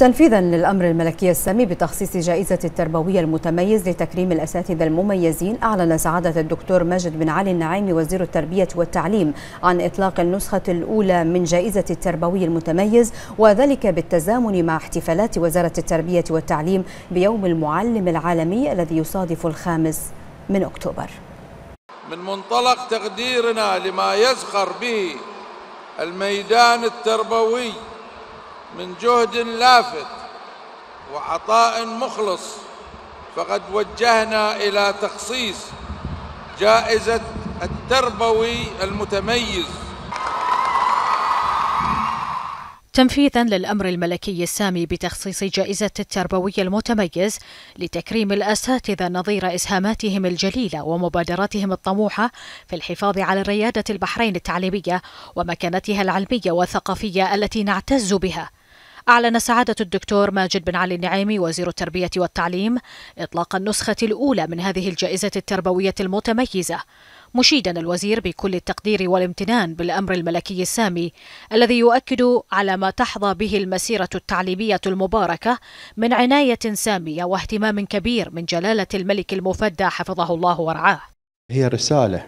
تنفيذا للأمر الملكي السامي بتخصيص جائزة التربوية المتميز لتكريم الأساتذة المميزين أعلن سعادة الدكتور ماجد بن علي النعيمي وزير التربية والتعليم عن إطلاق النسخة الأولى من جائزة التربوي المتميز وذلك بالتزامن مع احتفالات وزارة التربية والتعليم بيوم المعلم العالمي الذي يصادف الخامس من أكتوبر من منطلق تقديرنا لما يزخر به الميدان التربوي من جهد لافت وعطاء مخلص فقد وجهنا الى تخصيص جائزه التربوي المتميز تنفيذا للامر الملكي السامي بتخصيص جائزه التربوي المتميز لتكريم الاساتذه نظير اسهاماتهم الجليله ومبادراتهم الطموحه في الحفاظ على رياده البحرين التعليميه ومكانتها العلميه والثقافيه التي نعتز بها أعلن سعادة الدكتور ماجد بن علي النعيمي وزير التربية والتعليم إطلاق النسخة الأولى من هذه الجائزة التربوية المتميزة مشيدا الوزير بكل التقدير والامتنان بالأمر الملكي السامي الذي يؤكد على ما تحظى به المسيرة التعليمية المباركة من عناية سامية واهتمام كبير من جلالة الملك المفدى حفظه الله ورعاه هي رسالة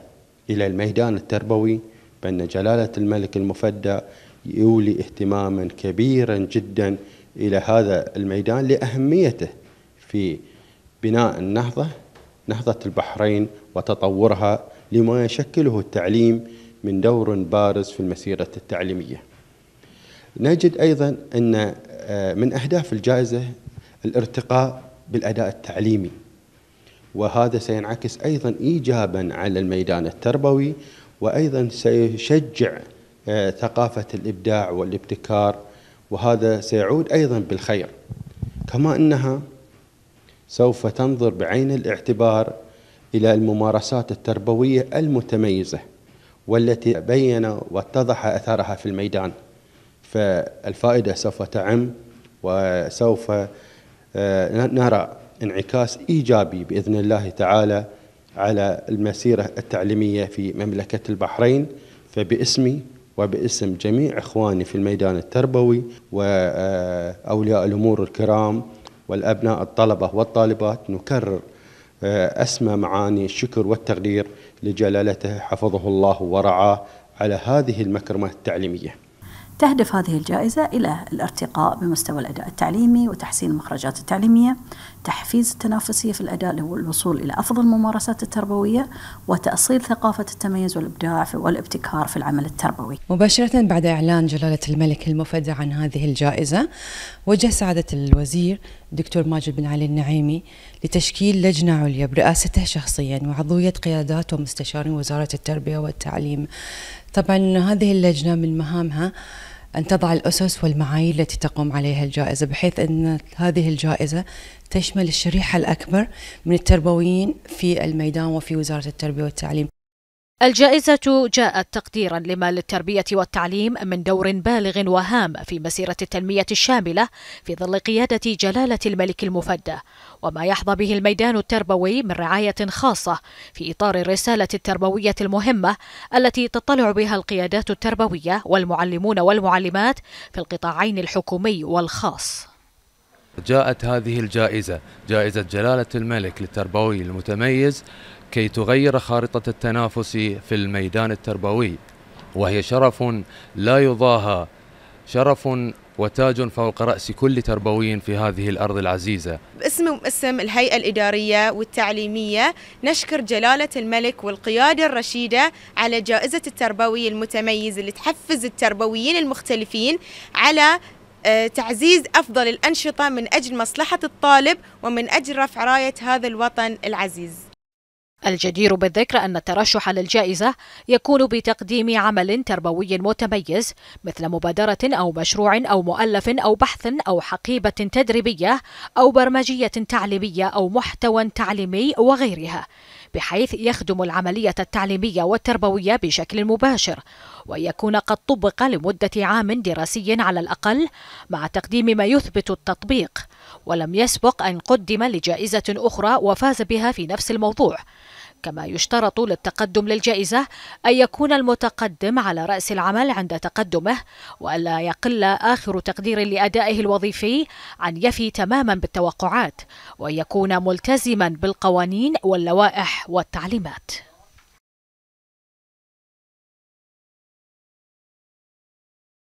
إلى الميدان التربوي بأن جلالة الملك المفدى يولي اهتماما كبيرا جدا إلى هذا الميدان لأهميته في بناء النهضة نهضة البحرين وتطورها لما يشكله التعليم من دور بارز في المسيرة التعليمية نجد أيضا أن آه، من أهداف الجائزة الارتقاء بالأداء التعليمي وهذا سينعكس أيضا إيجابا على الميدان التربوي وأيضا سيشجع آه، ثقافة الإبداع والابتكار وهذا سيعود أيضا بالخير كما أنها سوف تنظر بعين الاعتبار إلى الممارسات التربوية المتميزة والتي بين واتضح أثرها في الميدان فالفائدة سوف تعم وسوف آه، نرى انعكاس إيجابي بإذن الله تعالى على المسيرة التعليمية في مملكة البحرين فباسمي وباسم جميع إخواني في الميدان التربوي وأولياء الأمور الكرام والأبناء الطلبة والطالبات نكرر آه، أسمى معاني الشكر والتقدير لجلالته حفظه الله ورعاه على هذه المكرمة التعليمية تهدف هذه الجائزة إلى الارتقاء بمستوى الأداء التعليمي وتحسين المخرجات التعليمية تحفيز التنافسية في الأداء للوصول إلى أفضل الممارسات التربوية وتأصيل ثقافة التميز والإبداع والابتكار في العمل التربوي مباشرة بعد إعلان جلالة الملك المفدى عن هذه الجائزة وجه سعادة الوزير الدكتور ماجد بن علي النعيمي لتشكيل لجنة عليا برئاسته شخصيا وعضوية قيادات ومستشارين وزارة التربية والتعليم طبعا هذه اللجنة من مهامها أن تضع الأسس والمعايير التي تقوم عليها الجائزة بحيث أن هذه الجائزة تشمل الشريحة الأكبر من التربويين في الميدان وفي وزارة التربية والتعليم الجائزة جاءت تقديرا لما للتربية والتعليم من دور بالغ وهام في مسيرة التنمية الشاملة في ظل قيادة جلالة الملك المفدى وما يحظى به الميدان التربوي من رعاية خاصة في إطار الرسالة التربوية المهمة التي تطلع بها القيادات التربوية والمعلمون والمعلمات في القطاعين الحكومي والخاص جاءت هذه الجائزة جائزة جلالة الملك للتربوي المتميز كي تغير خارطة التنافس في الميدان التربوي وهي شرف لا يضاهى شرف وتاج فوق رأس كل تربوي في هذه الأرض العزيزة باسم واسم الهيئة الإدارية والتعليمية نشكر جلالة الملك والقيادة الرشيدة على جائزة التربوي المتميز اللي تحفز التربويين المختلفين على آه، تعزيز أفضل الأنشطة من أجل مصلحة الطالب ومن أجل رفع راية هذا الوطن العزيز الجدير بالذكر أن الترشح للجائزة يكون بتقديم عمل تربوي متميز مثل مبادرة أو مشروع أو مؤلف أو بحث أو حقيبة تدريبية أو برمجية تعليمية أو محتوى تعليمي وغيرها بحيث يخدم العملية التعليمية والتربوية بشكل مباشر ويكون قد طبق لمدة عام دراسي على الأقل مع تقديم ما يثبت التطبيق ولم يسبق أن قدم لجائزة أخرى وفاز بها في نفس الموضوع كما يشترط للتقدم للجائزة أن يكون المتقدم على رأس العمل عند تقدمه وألا يقل آخر تقدير لأدائه الوظيفي عن يفي تماما بالتوقعات ويكون ملتزما بالقوانين واللوائح والتعليمات